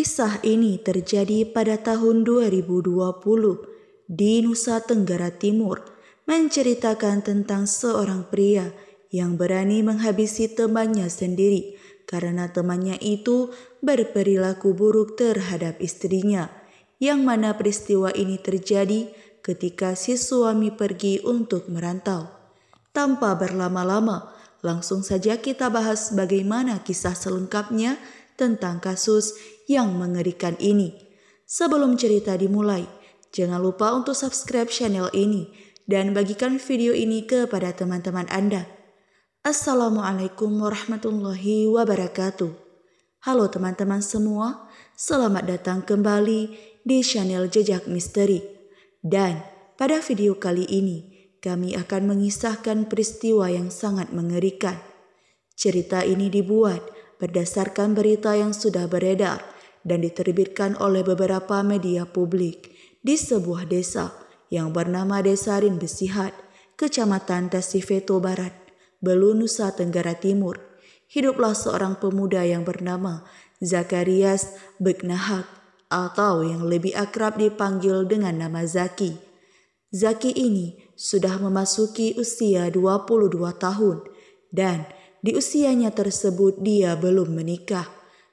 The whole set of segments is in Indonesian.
Kisah ini terjadi pada tahun 2020 di Nusa Tenggara Timur, menceritakan tentang seorang pria yang berani menghabisi temannya sendiri karena temannya itu berperilaku buruk terhadap istrinya, yang mana peristiwa ini terjadi ketika si suami pergi untuk merantau. Tanpa berlama-lama, langsung saja kita bahas bagaimana kisah selengkapnya tentang kasus yang mengerikan ini. Sebelum cerita dimulai, jangan lupa untuk subscribe channel ini dan bagikan video ini kepada teman-teman Anda. Assalamualaikum warahmatullahi wabarakatuh. Halo teman-teman semua, selamat datang kembali di channel Jejak Misteri. Dan pada video kali ini, kami akan mengisahkan peristiwa yang sangat mengerikan. Cerita ini dibuat berdasarkan berita yang sudah beredar dan diterbitkan oleh beberapa media publik di sebuah desa yang bernama Desa Besihat, Kecamatan Tasifeto Barat, Belu Nusa Tenggara Timur. Hiduplah seorang pemuda yang bernama Zakarias Begnahak atau yang lebih akrab dipanggil dengan nama Zaki. Zaki ini sudah memasuki usia 22 tahun dan di usianya tersebut dia belum menikah.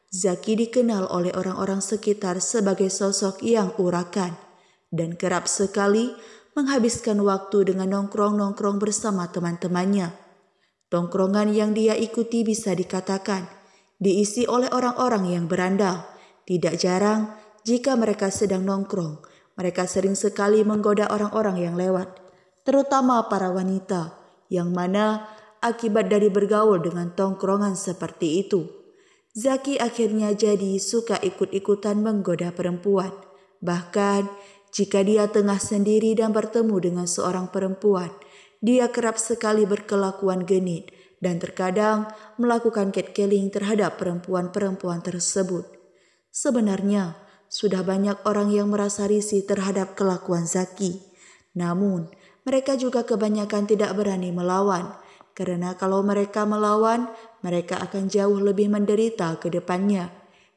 Zaki dikenal oleh orang-orang sekitar sebagai sosok yang urakan dan kerap sekali menghabiskan waktu dengan nongkrong-nongkrong bersama teman-temannya. Tongkrongan yang dia ikuti bisa dikatakan diisi oleh orang-orang yang berandal. Tidak jarang jika mereka sedang nongkrong, mereka sering sekali menggoda orang-orang yang lewat, terutama para wanita, yang mana akibat dari bergaul dengan tongkrongan seperti itu. Zaki akhirnya jadi suka ikut-ikutan menggoda perempuan. Bahkan jika dia tengah sendiri dan bertemu dengan seorang perempuan, dia kerap sekali berkelakuan genit dan terkadang melakukan catcalling terhadap perempuan-perempuan tersebut. Sebenarnya, sudah banyak orang yang merasa risih terhadap kelakuan Zaki. Namun, mereka juga kebanyakan tidak berani melawan karena kalau mereka melawan, mereka akan jauh lebih menderita ke depannya.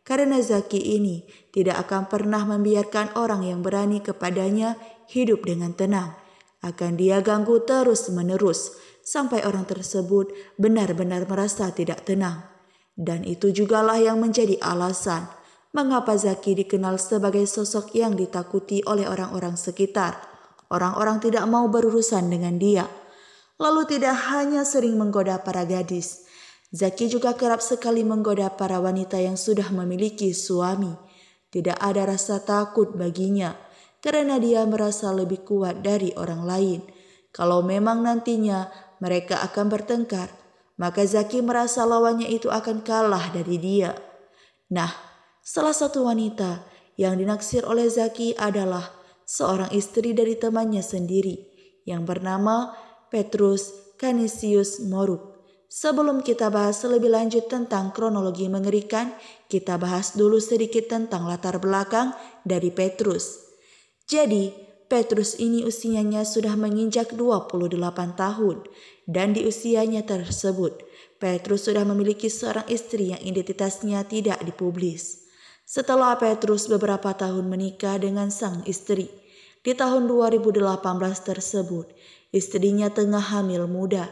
Karena Zaki ini tidak akan pernah membiarkan orang yang berani kepadanya hidup dengan tenang. Akan dia ganggu terus-menerus sampai orang tersebut benar-benar merasa tidak tenang. Dan itu jugalah yang menjadi alasan mengapa Zaki dikenal sebagai sosok yang ditakuti oleh orang-orang sekitar. Orang-orang tidak mau berurusan dengan dia lalu tidak hanya sering menggoda para gadis, Zaki juga kerap sekali menggoda para wanita yang sudah memiliki suami. Tidak ada rasa takut baginya karena dia merasa lebih kuat dari orang lain. Kalau memang nantinya mereka akan bertengkar, maka Zaki merasa lawannya itu akan kalah dari dia. Nah, salah satu wanita yang dinaksir oleh Zaki adalah seorang istri dari temannya sendiri yang bernama Petrus Canisius Morup. Sebelum kita bahas lebih lanjut tentang kronologi mengerikan, kita bahas dulu sedikit tentang latar belakang dari Petrus. Jadi, Petrus ini usianya sudah menginjak 28 tahun dan di usianya tersebut Petrus sudah memiliki seorang istri yang identitasnya tidak dipublis. Setelah Petrus beberapa tahun menikah dengan sang istri, di tahun 2018 tersebut, istrinya tengah hamil muda.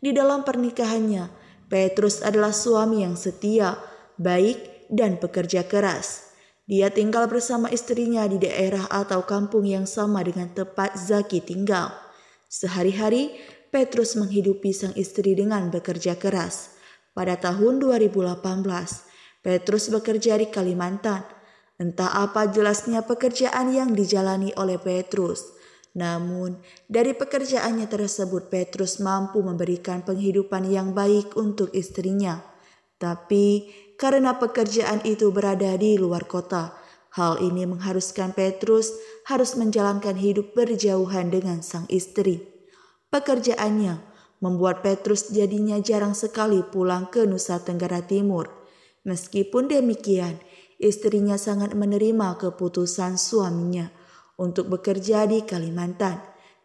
Di dalam pernikahannya, Petrus adalah suami yang setia, baik, dan pekerja keras. Dia tinggal bersama istrinya di daerah atau kampung yang sama dengan tempat Zaki tinggal. Sehari-hari, Petrus menghidupi sang istri dengan bekerja keras. Pada tahun 2018, Petrus bekerja di Kalimantan – Entah apa jelasnya pekerjaan yang dijalani oleh Petrus, namun dari pekerjaannya tersebut Petrus mampu memberikan penghidupan yang baik untuk istrinya. Tapi karena pekerjaan itu berada di luar kota, hal ini mengharuskan Petrus harus menjalankan hidup berjauhan dengan sang istri. Pekerjaannya membuat Petrus jadinya jarang sekali pulang ke Nusa Tenggara Timur. Meskipun demikian, istrinya sangat menerima keputusan suaminya untuk bekerja di Kalimantan,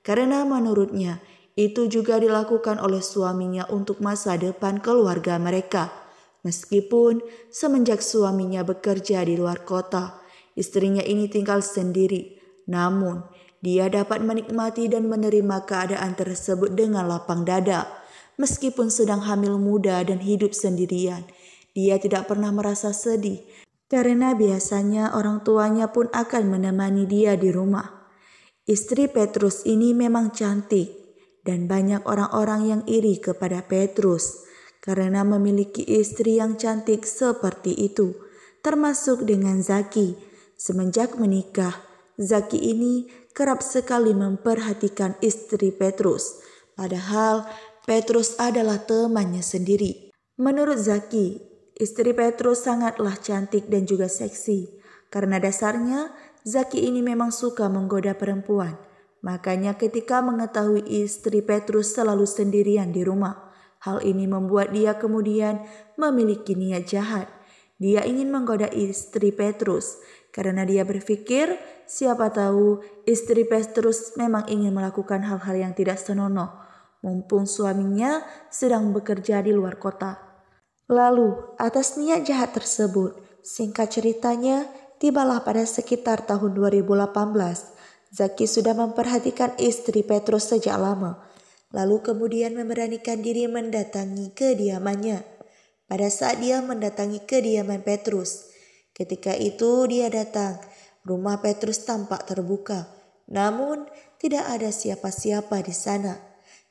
karena menurutnya itu juga dilakukan oleh suaminya untuk masa depan keluarga mereka. Meskipun semenjak suaminya bekerja di luar kota, istrinya ini tinggal sendiri, namun dia dapat menikmati dan menerima keadaan tersebut dengan lapang dada. Meskipun sedang hamil muda dan hidup sendirian, dia tidak pernah merasa sedih karena biasanya orang tuanya pun akan menemani dia di rumah. Istri Petrus ini memang cantik dan banyak orang-orang yang iri kepada Petrus karena memiliki istri yang cantik seperti itu, termasuk dengan Zaki. Semenjak menikah, Zaki ini kerap sekali memperhatikan istri Petrus, padahal Petrus adalah temannya sendiri. Menurut Zaki, Istri Petrus sangatlah cantik dan juga seksi. Karena dasarnya, Zaki ini memang suka menggoda perempuan. Makanya ketika mengetahui istri Petrus selalu sendirian di rumah, hal ini membuat dia kemudian memiliki niat jahat. Dia ingin menggoda istri Petrus karena dia berpikir siapa tahu istri Petrus memang ingin melakukan hal-hal yang tidak senonoh mumpung suaminya sedang bekerja di luar kota. Lalu, atas niat jahat tersebut, singkat ceritanya, tibalah pada sekitar tahun 2018. Zaki sudah memperhatikan istri Petrus sejak lama, lalu kemudian memberanikan diri mendatangi kediamannya. Pada saat dia mendatangi kediaman Petrus, ketika itu dia datang, rumah Petrus tampak terbuka, namun tidak ada siapa-siapa di sana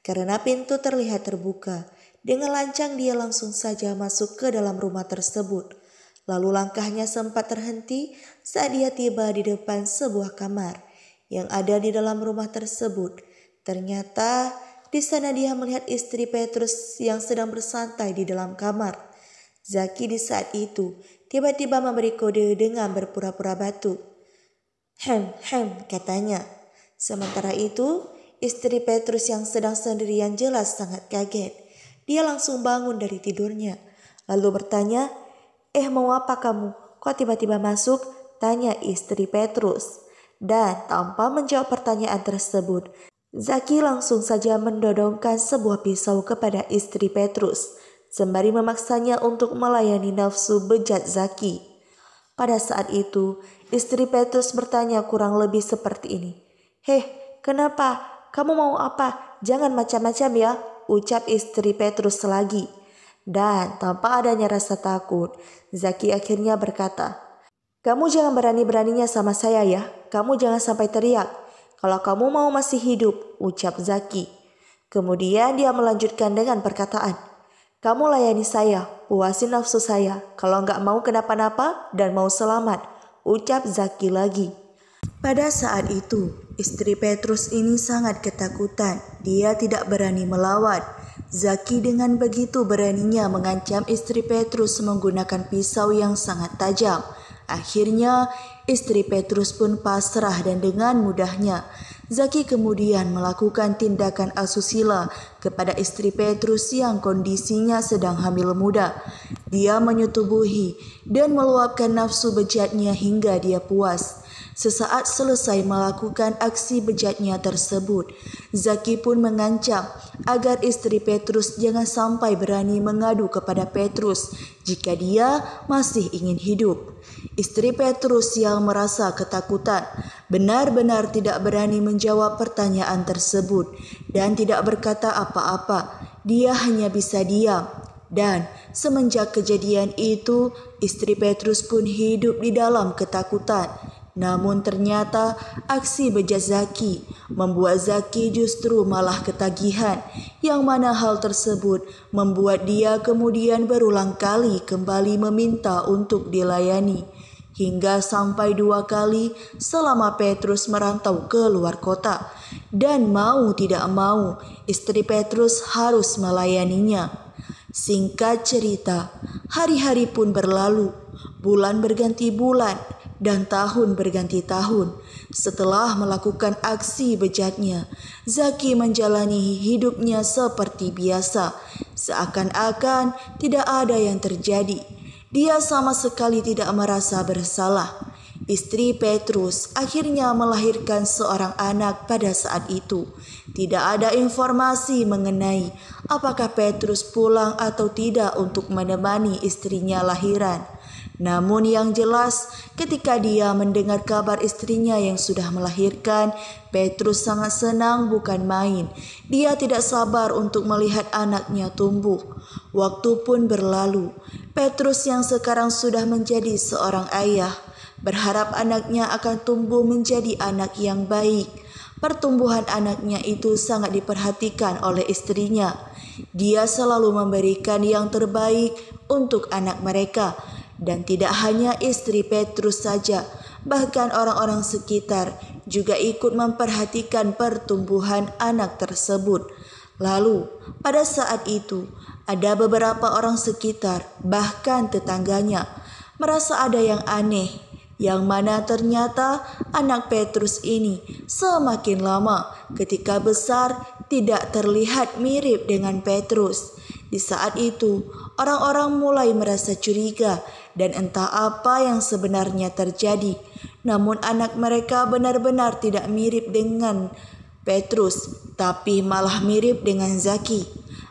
karena pintu terlihat terbuka dengan lancang dia langsung saja masuk ke dalam rumah tersebut. Lalu langkahnya sempat terhenti saat dia tiba di depan sebuah kamar yang ada di dalam rumah tersebut. Ternyata di sana dia melihat istri Petrus yang sedang bersantai di dalam kamar. Zaki di saat itu tiba-tiba memberi kode dengan berpura-pura batu. Hem, hem, katanya. Sementara itu, istri Petrus yang sedang sendirian jelas sangat kaget. Dia langsung bangun dari tidurnya, lalu bertanya, "Eh, mau apa kamu? Kok tiba-tiba masuk?" tanya istri Petrus. Dan tanpa menjawab pertanyaan tersebut, Zaki langsung saja mendodongkan sebuah pisau kepada istri Petrus, sembari memaksanya untuk melayani nafsu bejat Zaki. Pada saat itu, istri Petrus bertanya kurang lebih seperti ini. Heh, kenapa? Kamu mau apa? Jangan macam-macam ya ucap istri Petrus lagi. Dan tanpa adanya rasa takut, Zaki akhirnya berkata, Kamu jangan berani-beraninya sama saya ya, kamu jangan sampai teriak. Kalau kamu mau masih hidup, ucap Zaki. Kemudian dia melanjutkan dengan perkataan, Kamu layani saya, puasin nafsu saya, kalau nggak mau kenapa-napa dan mau selamat, ucap Zaki lagi. Pada saat itu, istri Petrus ini sangat ketakutan. Dia tidak berani melawan. Zaki dengan begitu beraninya mengancam istri Petrus menggunakan pisau yang sangat tajam. Akhirnya, istri Petrus pun pasrah dan dengan mudahnya Zaki kemudian melakukan tindakan asusila kepada istri Petrus yang kondisinya sedang hamil muda. Dia menyetubuhi dan meluapkan nafsu bejatnya hingga dia puas. Sesaat selesai melakukan aksi bejatnya tersebut, Zaki pun mengancam agar istri Petrus jangan sampai berani mengadu kepada Petrus jika dia masih ingin hidup. Istri Petrus yang merasa ketakutan benar-benar tidak berani menjawab pertanyaan tersebut dan tidak berkata apa-apa. Dia hanya bisa diam dan semenjak kejadian itu, istri Petrus pun hidup di dalam ketakutan. Namun ternyata aksi bejat Zaki membuat Zaki justru malah ketagihan yang mana hal tersebut membuat dia kemudian berulang kali kembali meminta untuk dilayani hingga sampai dua kali selama Petrus merantau ke luar kota dan mau tidak mau istri Petrus harus melayaninya. Singkat cerita, hari-hari pun berlalu, bulan berganti bulan, dan tahun berganti tahun. Setelah melakukan aksi bejatnya, Zaki menjalani hidupnya seperti biasa, seakan-akan tidak ada yang terjadi. Dia sama sekali tidak merasa bersalah. Istri Petrus akhirnya melahirkan seorang anak pada saat itu. Tidak ada informasi mengenai apakah Petrus pulang atau tidak untuk menemani istrinya lahiran. Namun yang jelas, ketika dia mendengar kabar istrinya yang sudah melahirkan, Petrus sangat senang bukan main. Dia tidak sabar untuk melihat anaknya tumbuh. Waktu pun berlalu. Petrus yang sekarang sudah menjadi seorang ayah, berharap anaknya akan tumbuh menjadi anak yang baik. Pertumbuhan anaknya itu sangat diperhatikan oleh istrinya. Dia selalu memberikan yang terbaik untuk anak mereka dan tidak hanya istri Petrus saja, bahkan orang-orang sekitar juga ikut memperhatikan pertumbuhan anak tersebut. Lalu, pada saat itu, ada beberapa orang sekitar, bahkan tetangganya, merasa ada yang aneh, yang mana ternyata anak Petrus ini semakin lama ketika besar tidak terlihat mirip dengan Petrus. Di saat itu, orang-orang mulai merasa curiga dan entah apa yang sebenarnya terjadi. Namun anak mereka benar-benar tidak mirip dengan Petrus, tapi malah mirip dengan Zaki.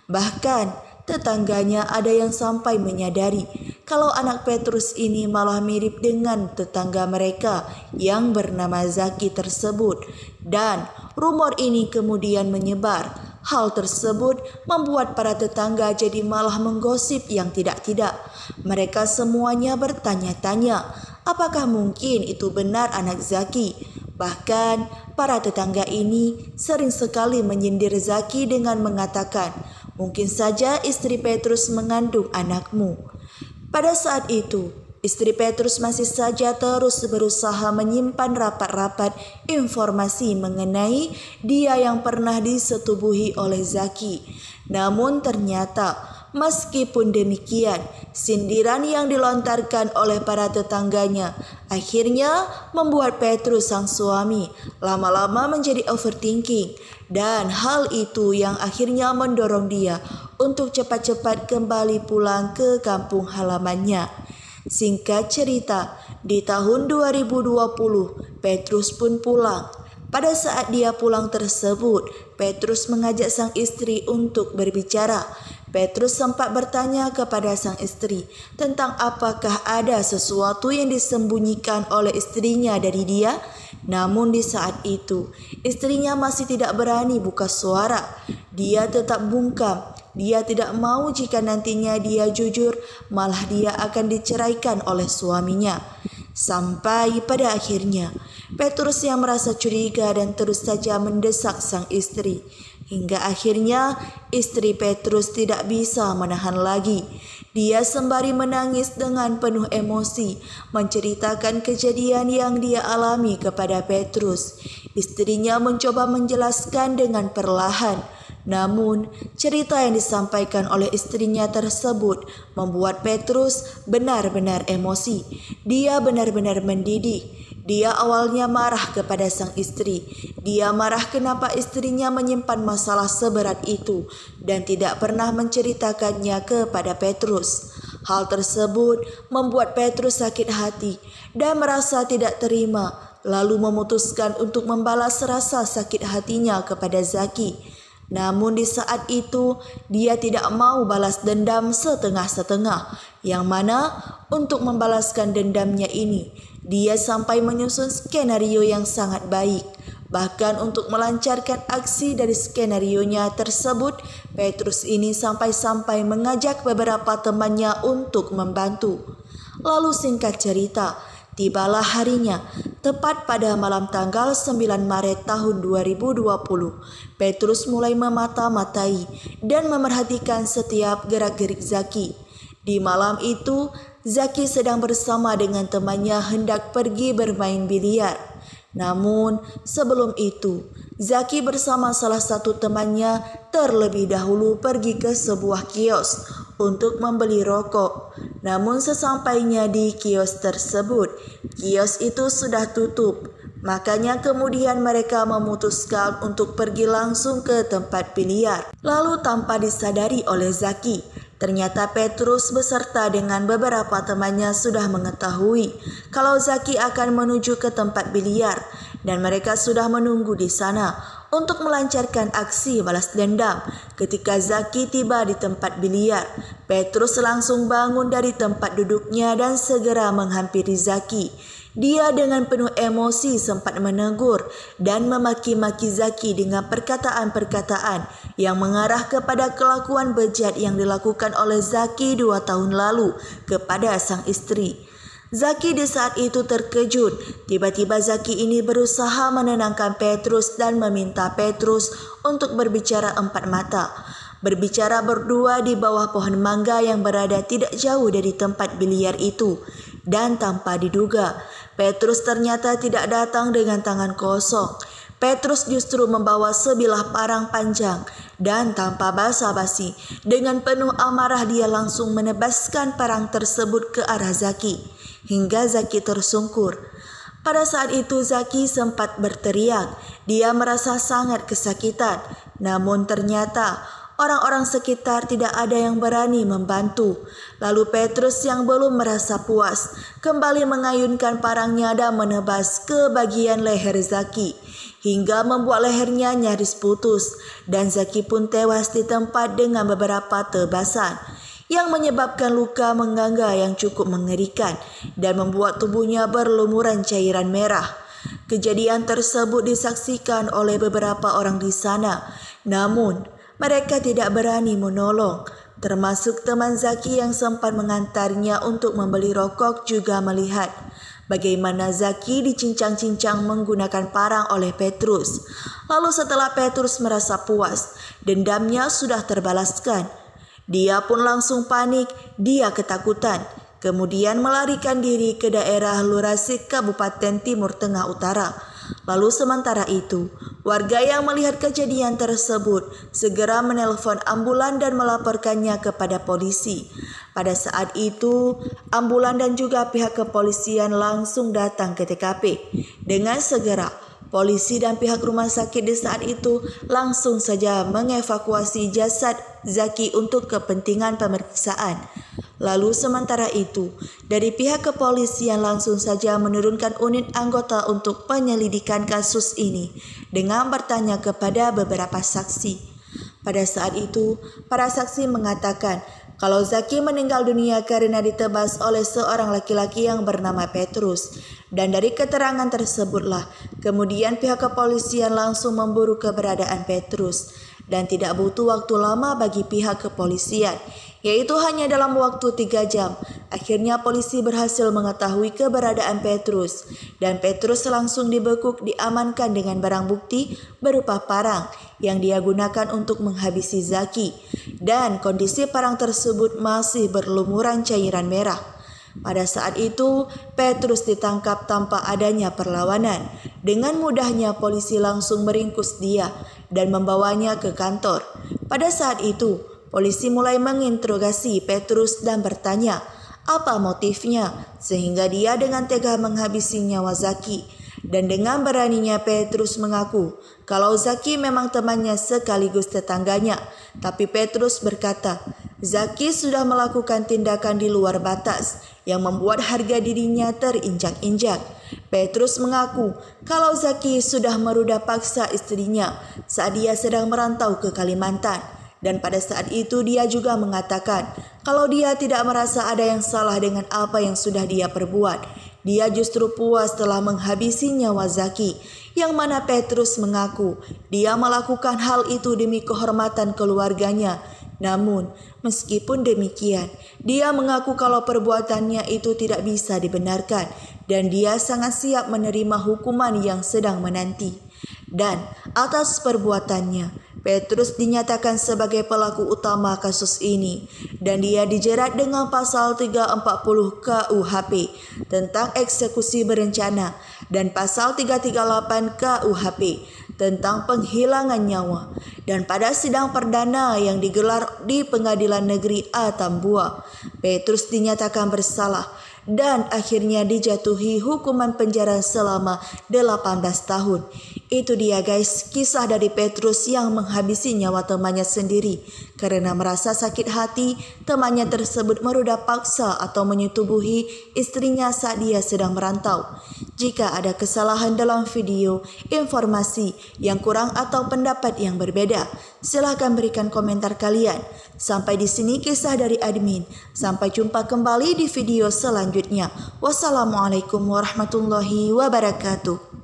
Bahkan tetangganya ada yang sampai menyadari kalau anak Petrus ini malah mirip dengan tetangga mereka yang bernama Zaki tersebut. Dan rumor ini kemudian menyebar Hal tersebut membuat para tetangga jadi malah menggosip yang tidak-tidak. Mereka semuanya bertanya-tanya, apakah mungkin itu benar anak Zaki? Bahkan para tetangga ini sering sekali menyindir Zaki dengan mengatakan, "Mungkin saja istri Petrus mengandung anakmu." Pada saat itu, Istri Petrus masih saja terus berusaha menyimpan rapat-rapat informasi mengenai dia yang pernah disetubuhi oleh Zaki. Namun ternyata meskipun demikian, sindiran yang dilontarkan oleh para tetangganya akhirnya membuat Petrus sang suami lama-lama menjadi overthinking dan hal itu yang akhirnya mendorong dia untuk cepat-cepat kembali pulang ke kampung halamannya. Singkat cerita, di tahun 2020 Petrus pun pulang. Pada saat dia pulang tersebut, Petrus mengajak sang istri untuk berbicara. Petrus sempat bertanya kepada sang istri tentang apakah ada sesuatu yang disembunyikan oleh istrinya dari dia. Namun di saat itu, istrinya masih tidak berani buka suara. Dia tetap bungkam dia tidak mau jika nantinya dia jujur, malah dia akan diceraikan oleh suaminya. Sampai pada akhirnya, Petrus yang merasa curiga dan terus saja mendesak sang istri. Hingga akhirnya istri Petrus tidak bisa menahan lagi. Dia sembari menangis dengan penuh emosi, menceritakan kejadian yang dia alami kepada Petrus. Istrinya mencoba menjelaskan dengan perlahan namun, cerita yang disampaikan oleh istrinya tersebut membuat Petrus benar-benar emosi. Dia benar-benar mendidih. Dia awalnya marah kepada sang istri. Dia marah kenapa istrinya menyimpan masalah seberat itu dan tidak pernah menceritakannya kepada Petrus. Hal tersebut membuat Petrus sakit hati dan merasa tidak terima, lalu memutuskan untuk membalas rasa sakit hatinya kepada Zaki. Namun di saat itu dia tidak mau balas dendam setengah-setengah yang mana untuk membalaskan dendamnya ini dia sampai menyusun skenario yang sangat baik. Bahkan untuk melancarkan aksi dari skenarionya tersebut, Petrus ini sampai-sampai mengajak beberapa temannya untuk membantu. Lalu singkat cerita, tibalah harinya Tepat pada malam tanggal 9 Maret tahun 2020, Petrus mulai memata-matai dan memerhatikan setiap gerak-gerik Zaki. Di malam itu, Zaki sedang bersama dengan temannya hendak pergi bermain biliar. Namun, sebelum itu, Zaki bersama salah satu temannya terlebih dahulu pergi ke sebuah kios untuk membeli rokok. Namun sesampainya di kios tersebut, kios itu sudah tutup. Makanya kemudian mereka memutuskan untuk pergi langsung ke tempat biliar. Lalu tanpa disadari oleh Zaki, ternyata Petrus beserta dengan beberapa temannya sudah mengetahui kalau Zaki akan menuju ke tempat biliar dan mereka sudah menunggu di sana untuk melancarkan aksi balas dendam. Ketika Zaki tiba di tempat biliar, Petrus langsung bangun dari tempat duduknya dan segera menghampiri Zaki. Dia dengan penuh emosi sempat menegur dan memaki-maki Zaki dengan perkataan-perkataan yang mengarah kepada kelakuan bejat yang dilakukan oleh Zaki dua tahun lalu kepada sang istri. Zaki di saat itu terkejut. Tiba-tiba Zaki ini berusaha menenangkan Petrus dan meminta Petrus untuk berbicara empat mata. Berbicara berdua di bawah pohon mangga yang berada tidak jauh dari tempat biliar itu. Dan tanpa diduga, Petrus ternyata tidak datang dengan tangan kosong. Petrus justru membawa sebilah parang panjang dan tanpa basa-basi. Dengan penuh amarah dia langsung menebaskan parang tersebut ke arah Zaki hingga Zaki tersungkur. Pada saat itu Zaki sempat berteriak, dia merasa sangat kesakitan. Namun ternyata orang-orang sekitar tidak ada yang berani membantu. Lalu Petrus yang belum merasa puas kembali mengayunkan parangnya dan menebas ke bagian leher Zaki hingga membuat lehernya nyaris putus dan Zaki pun tewas di tempat dengan beberapa tebasan yang menyebabkan luka mengganga yang cukup mengerikan dan membuat tubuhnya berlumuran cairan merah. Kejadian tersebut disaksikan oleh beberapa orang di sana, namun mereka tidak berani menolong. Termasuk teman Zaki yang sempat mengantarnya untuk membeli rokok juga melihat bagaimana Zaki dicincang-cincang menggunakan parang oleh Petrus. Lalu setelah Petrus merasa puas, dendamnya sudah terbalaskan dia pun langsung panik, dia ketakutan, kemudian melarikan diri ke daerah Lurasik, Kabupaten Timur Tengah Utara. Lalu sementara itu, warga yang melihat kejadian tersebut segera menelpon ambulan dan melaporkannya kepada polisi. Pada saat itu, ambulan dan juga pihak kepolisian langsung datang ke TKP. Dengan segera, Polisi dan pihak rumah sakit di saat itu langsung saja mengevakuasi jasad Zaki untuk kepentingan pemeriksaan. Lalu sementara itu, dari pihak kepolisian langsung saja menurunkan unit anggota untuk penyelidikan kasus ini dengan bertanya kepada beberapa saksi. Pada saat itu, para saksi mengatakan kalau Zaki meninggal dunia karena ditebas oleh seorang laki-laki yang bernama Petrus. Dan dari keterangan tersebutlah, kemudian pihak kepolisian langsung memburu keberadaan Petrus dan tidak butuh waktu lama bagi pihak kepolisian, yaitu hanya dalam waktu tiga jam. Akhirnya polisi berhasil mengetahui keberadaan Petrus, dan Petrus langsung dibekuk diamankan dengan barang bukti berupa parang yang dia gunakan untuk menghabisi Zaki. Dan kondisi parang tersebut masih berlumuran cairan merah. Pada saat itu, Petrus ditangkap tanpa adanya perlawanan. Dengan mudahnya, polisi langsung meringkus dia dan membawanya ke kantor. Pada saat itu, polisi mulai menginterogasi Petrus dan bertanya, "Apa motifnya?" sehingga dia dengan tega menghabisi nyawa Zaki. Dan dengan beraninya Petrus mengaku kalau Zaki memang temannya sekaligus tetangganya. Tapi Petrus berkata, Zaki sudah melakukan tindakan di luar batas yang membuat harga dirinya terinjak-injak. Petrus mengaku kalau Zaki sudah meruda paksa istrinya saat dia sedang merantau ke Kalimantan. Dan pada saat itu dia juga mengatakan kalau dia tidak merasa ada yang salah dengan apa yang sudah dia perbuat. Dia justru puas telah menghabisi nyawa Zaki, yang mana Petrus mengaku dia melakukan hal itu demi kehormatan keluarganya namun, meskipun demikian, dia mengaku kalau perbuatannya itu tidak bisa dibenarkan dan dia sangat siap menerima hukuman yang sedang menanti. Dan atas perbuatannya, Petrus dinyatakan sebagai pelaku utama kasus ini dan dia dijerat dengan pasal 340 KUHP tentang eksekusi berencana dan pasal 338 KUHP tentang penghilangan nyawa dan pada sidang perdana yang digelar di Pengadilan Negeri Atambua, Petrus dinyatakan bersalah dan akhirnya dijatuhi hukuman penjara selama 18 tahun. Itu dia guys, kisah dari Petrus yang menghabisi nyawa temannya sendiri karena merasa sakit hati, temannya tersebut meruda paksa atau menyetubuhi istrinya saat dia sedang merantau. Jika ada kesalahan dalam video, informasi yang kurang atau pendapat yang berbeda, silahkan berikan komentar kalian. Sampai di sini kisah dari admin. Sampai jumpa kembali di video selanjutnya. Wassalamualaikum warahmatullahi wabarakatuh.